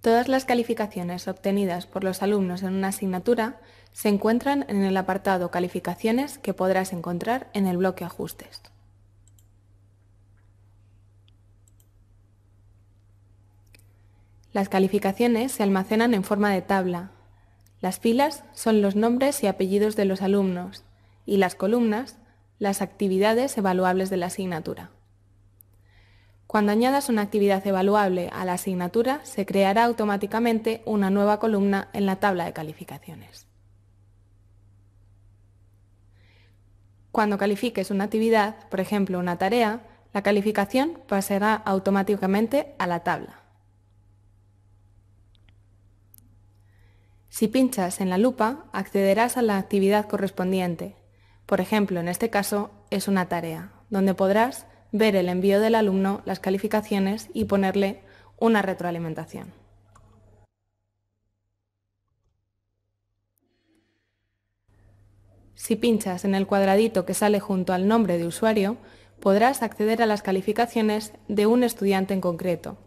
Todas las calificaciones obtenidas por los alumnos en una asignatura se encuentran en el apartado Calificaciones que podrás encontrar en el bloque Ajustes. Las calificaciones se almacenan en forma de tabla. Las filas son los nombres y apellidos de los alumnos y las columnas las actividades evaluables de la asignatura. Cuando añadas una actividad evaluable a la asignatura, se creará automáticamente una nueva columna en la tabla de calificaciones. Cuando califiques una actividad, por ejemplo una tarea, la calificación pasará automáticamente a la tabla. Si pinchas en la lupa, accederás a la actividad correspondiente. Por ejemplo, en este caso es una tarea, donde podrás ver el envío del alumno, las calificaciones y ponerle una retroalimentación. Si pinchas en el cuadradito que sale junto al nombre de usuario, podrás acceder a las calificaciones de un estudiante en concreto.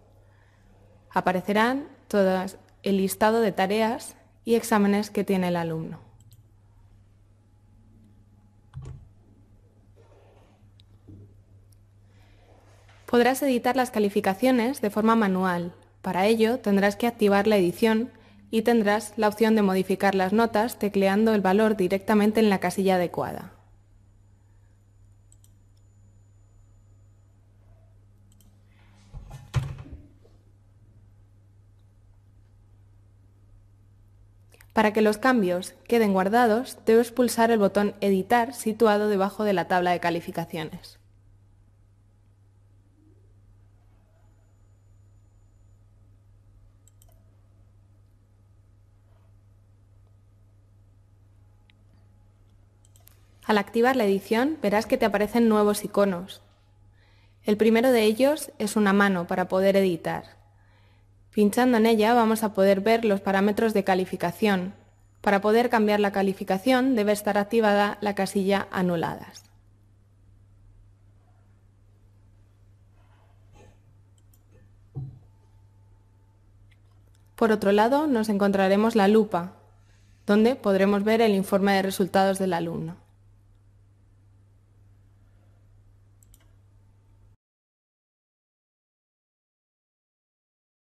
Aparecerán todas el listado de tareas y exámenes que tiene el alumno. podrás editar las calificaciones de forma manual. Para ello tendrás que activar la edición y tendrás la opción de modificar las notas tecleando el valor directamente en la casilla adecuada. Para que los cambios queden guardados, debes pulsar el botón Editar situado debajo de la tabla de calificaciones. Al activar la edición verás que te aparecen nuevos iconos. El primero de ellos es una mano para poder editar. Pinchando en ella vamos a poder ver los parámetros de calificación. Para poder cambiar la calificación debe estar activada la casilla anuladas. Por otro lado, nos encontraremos la lupa, donde podremos ver el informe de resultados del alumno.